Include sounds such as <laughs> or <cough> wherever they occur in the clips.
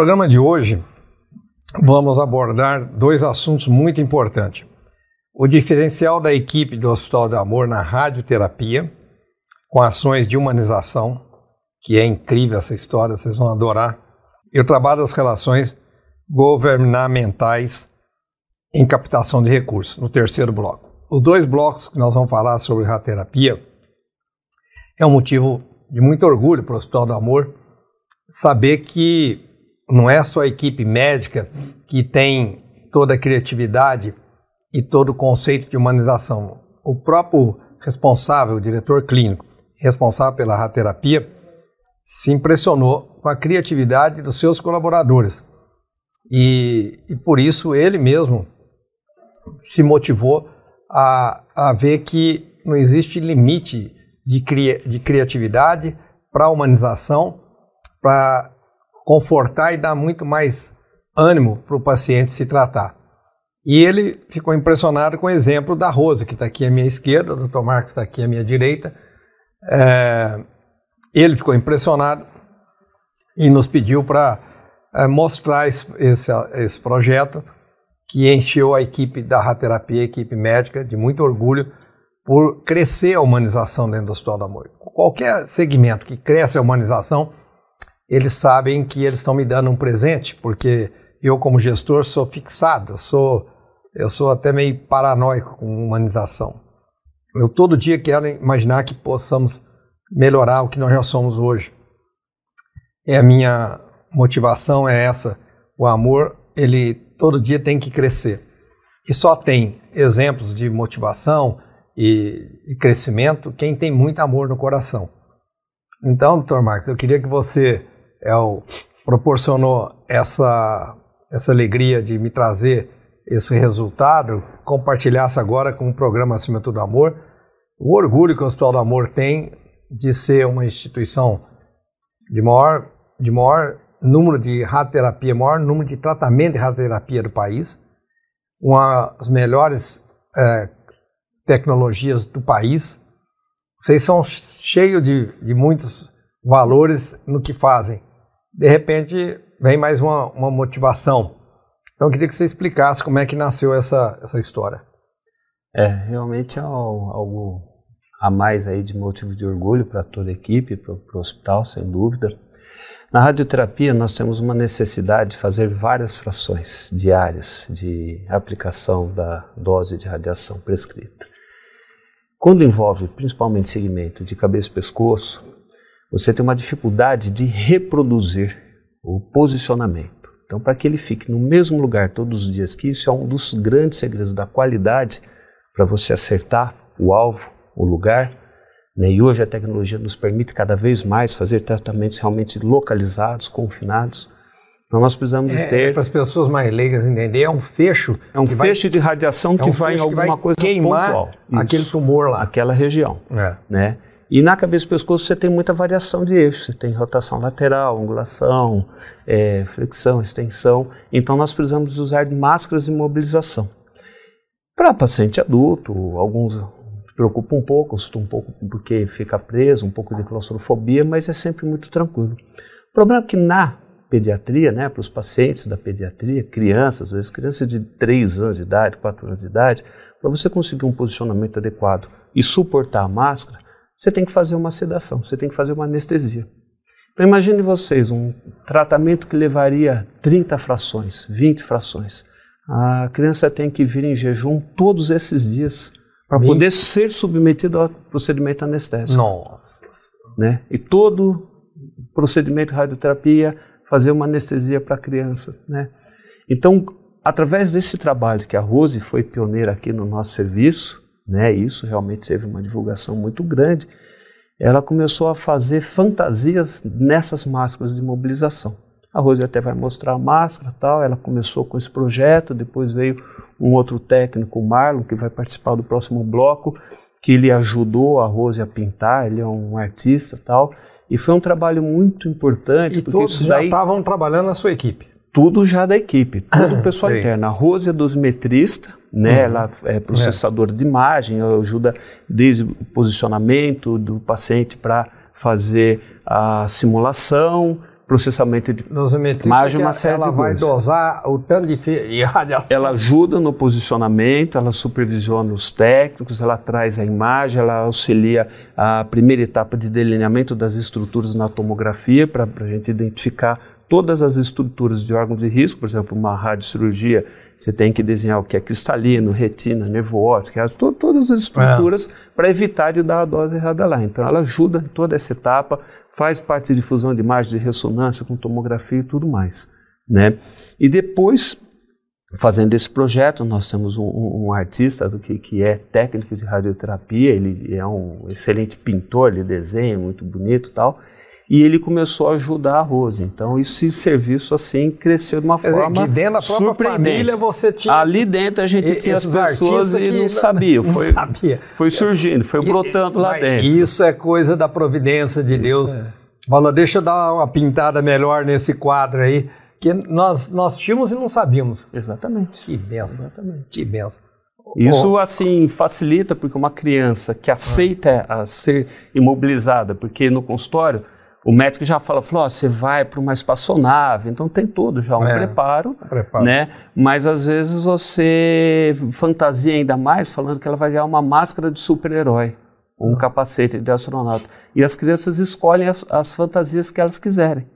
programa de hoje, vamos abordar dois assuntos muito importantes: o diferencial da equipe do Hospital do Amor na radioterapia, com ações de humanização, que é incrível essa história, vocês vão adorar, e o trabalho das relações governamentais em captação de recursos, no terceiro bloco. Os dois blocos que nós vamos falar sobre radioterapia é um motivo de muito orgulho para o Hospital do Amor saber que não é só a equipe médica que tem toda a criatividade e todo o conceito de humanização. O próprio responsável, o diretor clínico, responsável pela radioterapia, se impressionou com a criatividade dos seus colaboradores. E, e por isso ele mesmo se motivou a, a ver que não existe limite de, cria, de criatividade para a humanização, para confortar e dar muito mais ânimo para o paciente se tratar. E ele ficou impressionado com o exemplo da Rosa, que está aqui à minha esquerda, o Dr. Marcos está aqui à minha direita. É, ele ficou impressionado e nos pediu para é, mostrar esse, esse, esse, projeto que encheu a equipe da radioterapia, a equipe médica, de muito orgulho por crescer a humanização dentro do Hospital da Amor. Qualquer segmento que cresce a humanização eles sabem que eles estão me dando um presente, porque eu, como gestor, sou fixado, eu sou, eu sou até meio paranoico com humanização. Eu todo dia quero imaginar que possamos melhorar o que nós já somos hoje. É a minha motivação é essa. O amor, ele todo dia tem que crescer. E só tem exemplos de motivação e, e crescimento quem tem muito amor no coração. Então, doutor Marcos, eu queria que você é proporcionou essa, essa alegria de me trazer esse resultado, compartilhar-se agora com o programa Acima do Amor, o orgulho que o Hospital do Amor tem de ser uma instituição de maior, de maior número de radioterapia, maior número de tratamento de radioterapia do país, uma das melhores é, tecnologias do país. Vocês são cheios de, de muitos valores no que fazem de repente vem mais uma, uma motivação. Então eu queria que você explicasse como é que nasceu essa, essa história. É, realmente é algo a mais aí de motivo de orgulho para toda a equipe, para o hospital, sem dúvida. Na radioterapia, nós temos uma necessidade de fazer várias frações diárias de aplicação da dose de radiação prescrita. Quando envolve principalmente segmento de cabeça e pescoço, você tem uma dificuldade de reproduzir o posicionamento. Então, para que ele fique no mesmo lugar todos os dias, que isso é um dos grandes segredos da qualidade para você acertar o alvo, o lugar. Né? E hoje a tecnologia nos permite cada vez mais fazer tratamentos realmente localizados, confinados. Então nós precisamos é, ter. É para as pessoas mais leigas entender é um fecho. É um fecho vai... de radiação é um que vai em alguma que vai coisa queimar pontual. aquele tumor lá. Aquela região. É. Né? E na cabeça e pescoço você tem muita variação de eixo, você tem rotação lateral, angulação, é, flexão, extensão. Então nós precisamos usar máscaras de mobilização. Para paciente adulto, alguns preocupam um pouco, assustam um pouco porque fica preso, um pouco de claustrofobia, mas é sempre muito tranquilo. O problema é que na pediatria, né, para os pacientes da pediatria, crianças, às vezes crianças de 3 anos de idade, 4 anos de idade, para você conseguir um posicionamento adequado e suportar a máscara, você tem que fazer uma sedação, você tem que fazer uma anestesia. Então imagine vocês um tratamento que levaria 30 frações, 20 frações. A criança tem que vir em jejum todos esses dias para poder ser submetida ao procedimento anestésico. Nossa. Né? E todo procedimento de radioterapia fazer uma anestesia para a criança, né? Então, através desse trabalho que a Rose foi pioneira aqui no nosso serviço, né? Isso realmente teve uma divulgação muito grande. Ela começou a fazer fantasias nessas máscaras de mobilização. A Rose até vai mostrar a máscara tal. Ela começou com esse projeto, depois veio um outro técnico, o Marlon, que vai participar do próximo bloco, que ele ajudou a Rose a pintar. Ele é um artista tal. E foi um trabalho muito importante. E todos daí, já estavam trabalhando na sua equipe? Tudo já da equipe, tudo <coughs> pessoal interno. A Rose é dosimetrista, né? Uhum. Ela é processador é. de imagem, ajuda desde o posicionamento do paciente para fazer a simulação, processamento de imagem, uma série ela de coisas. Ela vai dosar o tanto de <laughs> Ela ajuda no posicionamento, ela supervisiona os técnicos, ela traz a imagem, ela auxilia a primeira etapa de delineamento das estruturas na tomografia para a gente identificar todas as estruturas de órgãos de risco, por exemplo, uma radiocirurgia, você tem que desenhar o que é cristalino, retina, nervo óptico, to todas as estruturas é. para evitar de dar a dose errada lá. Então ela ajuda em toda essa etapa, faz parte de fusão de imagem, de ressonância com tomografia e tudo mais. Né? E depois, fazendo esse projeto, nós temos um, um artista do que, que é técnico de radioterapia, ele é um excelente pintor, ele desenha muito bonito e tal, e ele começou a ajudar a Rose. Então, esse serviço assim cresceu de uma forma dentro da surpreendente. Família você tinha Ali dentro a gente tinha as pessoas e não sabia. <laughs> Não foi, sabia. foi surgindo, foi e, brotando lá dentro. Isso é coisa da providência de isso Deus. É. Falou, deixa eu dar uma pintada melhor nesse quadro aí, que nós, nós tínhamos e não sabíamos. Exatamente. Que benção. Exatamente. Que benção. Isso assim facilita porque uma criança que aceita a ser imobilizada, porque no consultório o médico já fala, falou, oh, você vai para uma espaçonave, então tem tudo já um é, preparo, preparo, né? Mas às vezes você fantasia ainda mais falando que ela vai ganhar uma máscara de super-herói ou um ah. capacete de astronauta. E as crianças escolhem as, as fantasias que elas quiserem.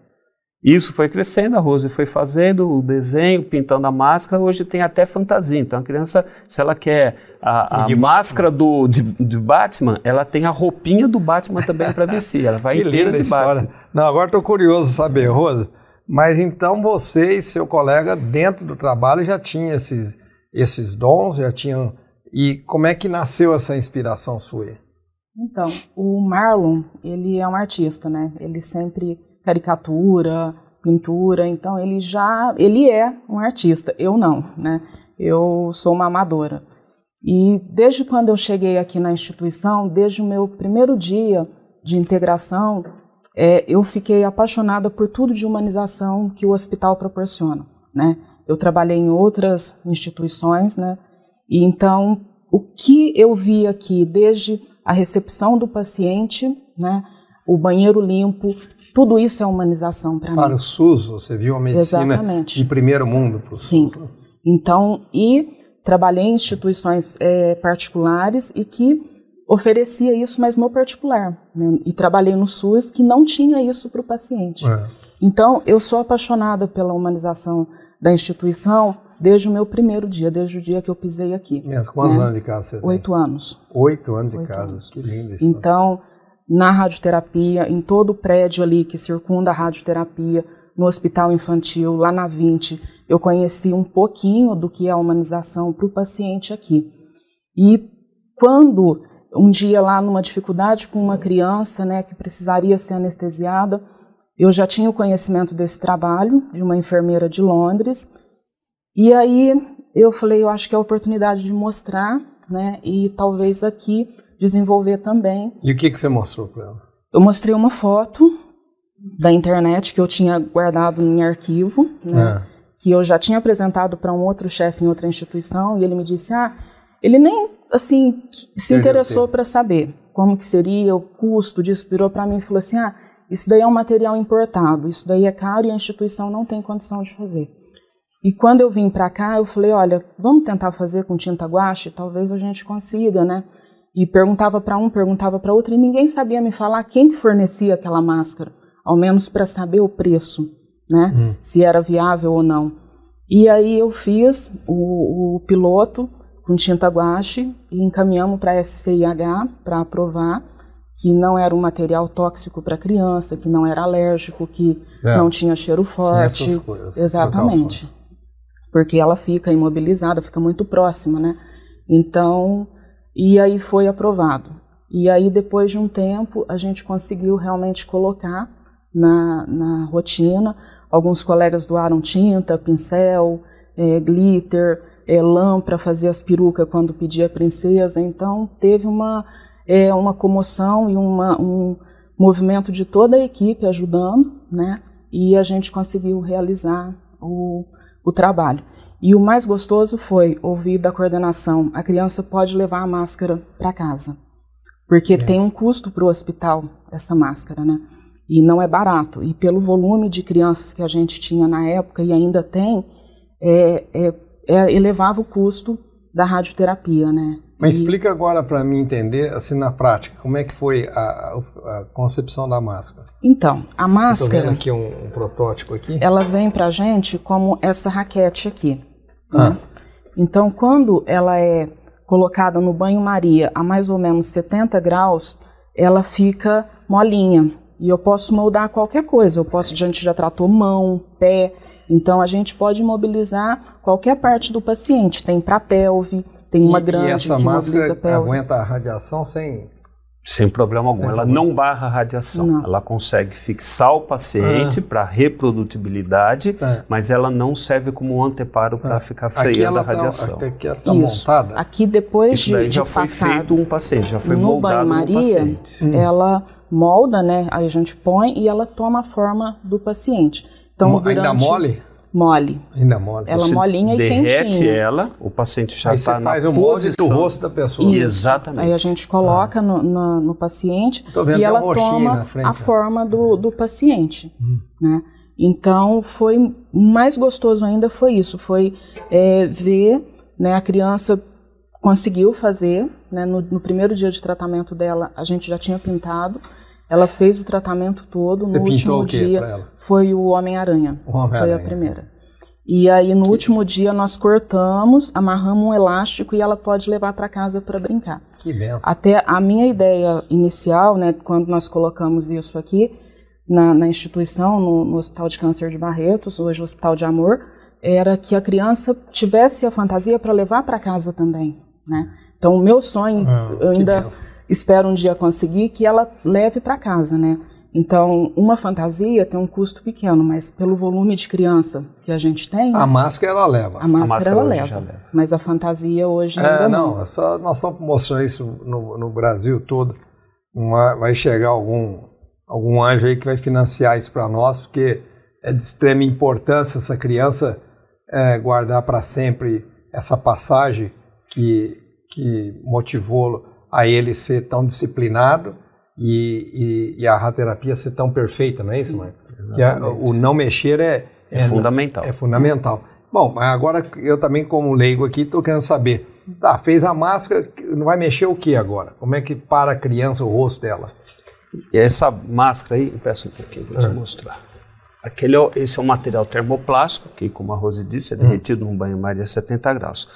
Isso foi crescendo, a Rose foi fazendo o desenho, pintando a máscara, hoje tem até fantasia. Então a criança, se ela quer a, a máscara do, de, de, Batman, ela tem a roupinha do Batman também para vestir, ela vai <laughs> inteira de história. Batman. Não, agora estou curioso saber, Rose, mas então você e seu colega dentro do trabalho já tinham esses, esses dons, já tinham... E como é que nasceu essa inspiração sua? Então, o Marlon, ele é um artista, né? Ele sempre caricatura, pintura, então ele já, ele é um artista, eu não, né? Eu sou uma amadora. E desde quando eu cheguei aqui na instituição, desde o meu primeiro dia de integração, é, eu fiquei apaixonada por tudo de humanização que o hospital proporciona, né? Eu trabalhei em outras instituições, né? E então o que eu vi aqui, desde a recepção do paciente, né? o banheiro limpo, tudo isso é humanização para mim. Para o SUS, você viu a medicina Exatamente. de primeiro mundo para o SUS. Sim. Né? Então, e trabalhei em instituições é, particulares e que oferecia isso, mas no particular. Né? E trabalhei no SUS que não tinha isso para o paciente. É. Então, eu sou apaixonada pela humanização da instituição desde o meu primeiro dia, desde o dia que eu pisei aqui. quantos né? anos de casa você Oito tem? anos. Oito anos de Oito casa, anos. que lindo isso. Né? Então, na radioterapia, em todo o prédio ali que circunda a radioterapia, no hospital infantil, lá na 20, eu conheci um pouquinho do que é a humanização para o paciente aqui. E quando um dia lá numa dificuldade com uma criança, né, que precisaria ser anestesiada, eu já tinha o conhecimento desse trabalho de uma enfermeira de Londres. E aí eu falei, eu acho que é a oportunidade de mostrar, né, e talvez aqui desenvolver também. E o que, que você mostrou para ela? Eu mostrei uma foto da internet que eu tinha guardado em arquivo, né, é. que eu já tinha apresentado para um outro chefe em outra instituição, e ele me disse, ah, ele nem assim se interessou para saber como que seria o custo disso, virou para mim e falou assim, ah, isso daí é um material importado, isso daí é caro e a instituição não tem condição de fazer. E quando eu vim para cá, eu falei, olha, vamos tentar fazer com tinta guache, talvez a gente consiga, né? e perguntava para um, perguntava para outro e ninguém sabia me falar quem que fornecia aquela máscara, ao menos para saber o preço, né? Hum. Se era viável ou não. E aí eu fiz o, o piloto com tinta guache e encaminhamos para a SCIH para aprovar que não era um material tóxico para criança, que não era alérgico, que certo. não tinha cheiro forte. Essas coisas, Exatamente. Porque ela fica imobilizada, fica muito próxima, né? Então, e aí foi aprovado. E aí, depois de um tempo, a gente conseguiu realmente colocar na, na rotina. Alguns colegas doaram tinta, pincel, é, glitter, é, lã para fazer as perucas quando pedia a princesa. Então, teve uma, é, uma comoção e uma, um movimento de toda a equipe ajudando, né? E a gente conseguiu realizar o, o trabalho. E o mais gostoso foi ouvir da coordenação: a criança pode levar a máscara para casa, porque é. tem um custo para o hospital essa máscara, né? E não é barato. E pelo volume de crianças que a gente tinha na época e ainda tem, é, é, é elevava o custo da radioterapia, né? Mas e... explica agora para mim entender, assim, na prática, como é que foi a, a concepção da máscara? Então, a máscara... Estou vendo aqui um, um, protótipo aqui. Ela vem para a gente como essa raquete aqui. Né? Ah. Né? Então, quando ela é colocada no banho-maria a mais ou menos 70 graus, ela fica molinha. E eu posso moldar qualquer coisa. Eu posso, a gente já tratou mão, pé. Então, a gente pode mobilizar qualquer parte do paciente. Tem para pelve, tem uma e, grande, e essa tem máscara aguenta a radiação sem sem problema algum. Sem ela problema. não barra a radiação. Não. Ela consegue fixar o paciente ah. para reprodutibilidade, tá. mas ela não serve como um anteparo para ah. ficar freando a tá- radiação. Tá, aqui tá montada. Aqui depois Isso de, de já foi feito um paciente, já foi no moldado um paciente. Hum. Ela molda, né? Aí a gente põe e ela toma a forma do paciente. Então, Mo, durante... Ainda mole? mole. Ainda mole. Ela você molinha e derrete quentinha. ela, o paciente já está na faz um posição. do rosto da pessoa. exatamente. Aí a gente coloca ah. no, no, no, paciente e é ela toma frente, a né? forma do, do paciente, hum. né? Então foi mais gostoso ainda foi isso, foi é, ver né, a criança conseguiu fazer, né, no, no primeiro dia de tratamento dela a gente já tinha pintado, ela fez o tratamento todo. Você no último o dia pra ela? foi o Homem-Aranha. Homem foi a primeira. E aí no último dia nós cortamos, amarramos um elástico e ela pode levar para casa para brincar. Que benção. Até a minha ideia inicial, né, quando nós colocamos isso aqui na, na instituição, no, no, Hospital de Câncer de Barretos, hoje o Hospital de Amor, era que a criança tivesse a fantasia para levar para casa também, né? Então o meu sonho ah, eu ainda espero um dia conseguir que ela leve para casa, né? Então, uma fantasia tem um custo pequeno, mas pelo volume de criança que a gente tem. A máscara ela leva. A máscara, a máscara ela leva, leva, Mas a fantasia hoje é, ainda não. Não, é só, nós estamos mostrando isso no, no Brasil todo. vai chegar algum, algum anjo aí que vai financiar isso para nós, porque é de extrema importância essa criança é, guardar para sempre essa passagem que, que motivou a ele ser tão disciplinado e, e, e a radioterapia ser tão perfeita, não é isso, mãe? Que é a, o não mexer é, é, é fundamental. É fundamental. Bom, agora eu também, como leigo aqui, estou querendo saber. Tá, fez a máscara, não vai mexer o que agora? Como é que para a criança o rosto dela? E essa máscara aí, peço um pouquinho, vou te é. mostrar. Aquele, é esse é um material termoplástico, que, como a Rose disse, é hum. derretido num banho-maria a 70 graus.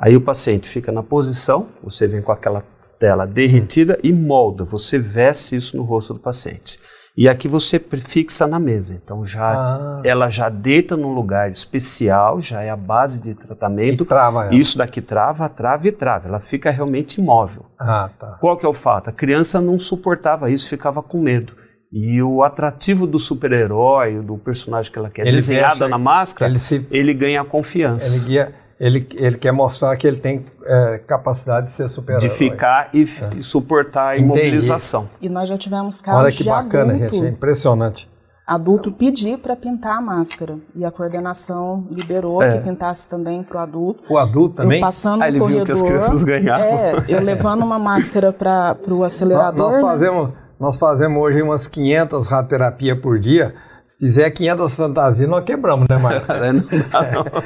Aí o paciente fica na posição, você vem com aquela tela derretida e molda. Você veste isso no rosto do paciente. E aqui você fixa na mesa. Então já ah. ela já deita num lugar especial, já é a base de tratamento. E trava ela. Isso daqui trava, trava e trava. Ela fica realmente imóvel. Ah, tá. Qual que é o fato? A criança não suportava isso, ficava com medo. E o atrativo do super-herói, do personagem que ela quer ele desenhada na máscara, ele, se... ele ganha confiança. Ele guia ele, ele quer mostrar que ele tem é, capacidade de ser superado. De ficar e, é. e suportar a imobilização. E nós já tivemos casos Olha que de bacana, gente, é impressionante. Adulto pedir para pintar a máscara e a coordenação liberou é. que pintasse também para o adulto. O adulto também? Eu passando Aí ah, ele corredor, viu que as crianças ganhavam. É, eu levando uma máscara para o <laughs> acelerador. Nós, né? nós fazemos... Né? Nós fazemos hoje umas 500 radioterapia por dia se fizer 500 fantasias, nós quebramos, né, Mário?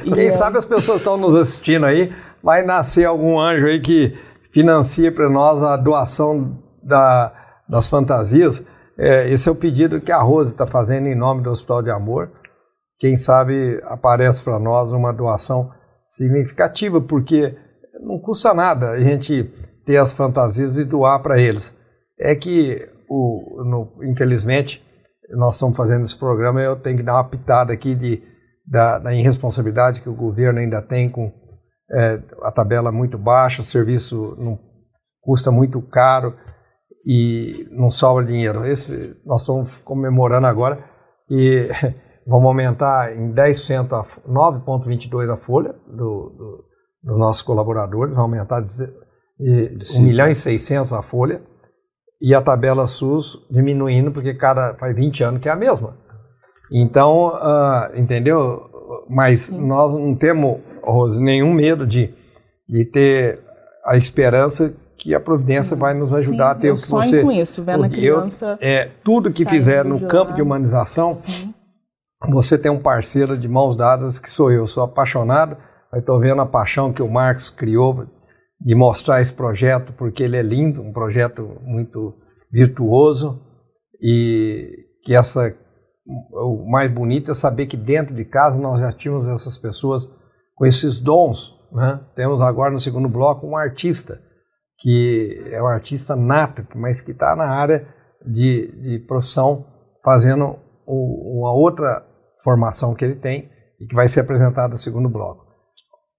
<laughs> <laughs> Quem é. sabe as pessoas estão nos assistindo aí, vai nascer algum anjo aí que financia para nós a doação da, das fantasias. É, esse é o pedido que a Rose está fazendo em nome do Hospital de Amor. Quem sabe aparece para nós uma doação significativa, porque não custa nada a gente ter as fantasias e doar para eles. É que, o, no, infelizmente, nós estamos fazendo esse programa, eu tenho que dar uma pitada aqui de, da, da irresponsabilidade que o governo ainda tem com é, a tabela muito baixa, o serviço não, custa muito caro e não sobra dinheiro. Esse, nós estamos comemorando agora e <laughs> vamos aumentar em 10%, a 9,22% a folha do, do, dos nossos colaboradores, vai aumentar de, de 1 milhão e 600 né? a folha e a tabela SUS diminuindo, porque cada faz 20 anos que é a mesma. Então, uh, entendeu? Mas Sim. nós não temos, Rose, nenhum medo de, de ter a esperança que a providência vai nos ajudar Sim, a ter o que sonho você. Com isso, vendo a criança eu, é tudo que fizer no campo de humanização, Sim. você tem um parceiro de mãos dadas que sou eu, sou apaixonado. Estou vendo a paixão que o Marcos criou de mostrar esse projeto, porque ele é lindo, um projeto muito virtuoso e que essa o mais bonito é saber que dentro de casa nós já tínhamos essas pessoas com esses dons. Né? Temos agora no segundo bloco um artista, que é um artista nato, mas que está na área de, de profissão, fazendo o, uma outra formação que ele tem e que vai ser apresentada no segundo bloco.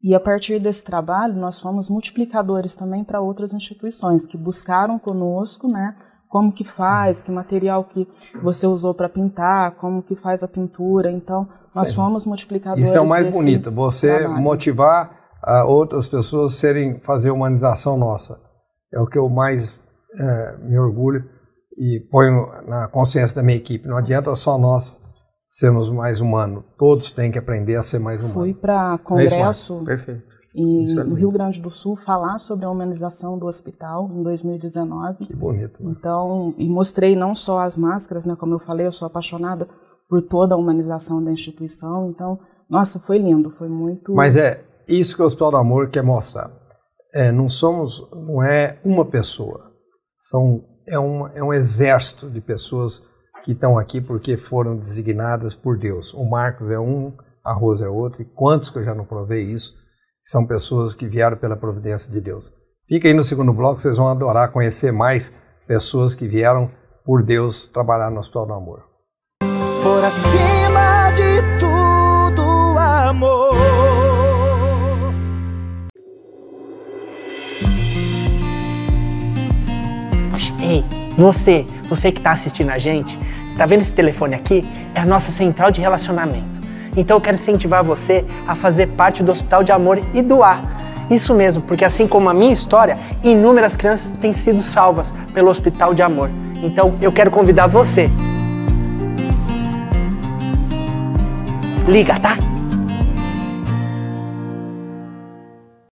E a partir desse trabalho, nós fomos multiplicadores também para outras instituições que buscaram conosco, né? Como que faz, que material que você usou para pintar, como que faz a pintura. Então, nós Sim. fomos multiplicadores. Isso é o mais bonito, você trabalho. motivar a ah, outras pessoas serem fazer humanização nossa. É o que eu mais é, me orgulho e ponho na consciência da minha equipe. Não adianta só nós sermos mais humanos. Todos têm que aprender a ser mais humanos. Fui para é congresso Perfeito. E no é Rio Grande do Sul falar sobre a humanização do hospital em 2019. Que bonito. Né? Então, e mostrei não só as máscaras, né, como eu falei, eu sou apaixonada por toda a humanização da instituição. Então, nossa, foi lindo, foi muito Mas é isso que o Hospital do Amor quer mostrar. É, não somos, não é uma pessoa. São é um, é um exército de pessoas que estão aqui porque foram designadas por Deus. O Marcos é um, a Rosa é outro, e quantos que eu já não provei isso, são pessoas que vieram pela providência de Deus. Fica aí no segundo bloco, vocês vão adorar conhecer mais pessoas que vieram por Deus trabalhar no Hospital do Amor. Por acima de tudo, amor. Ei, você, você que está assistindo a gente, está vendo esse telefone aqui? É a nossa central de relacionamento. Então eu quero incentivar você a fazer parte do Hospital de Amor e doar. Isso mesmo, porque assim como a minha história, inúmeras crianças têm sido salvas pelo Hospital de Amor. Então eu quero convidar você. Liga, tá?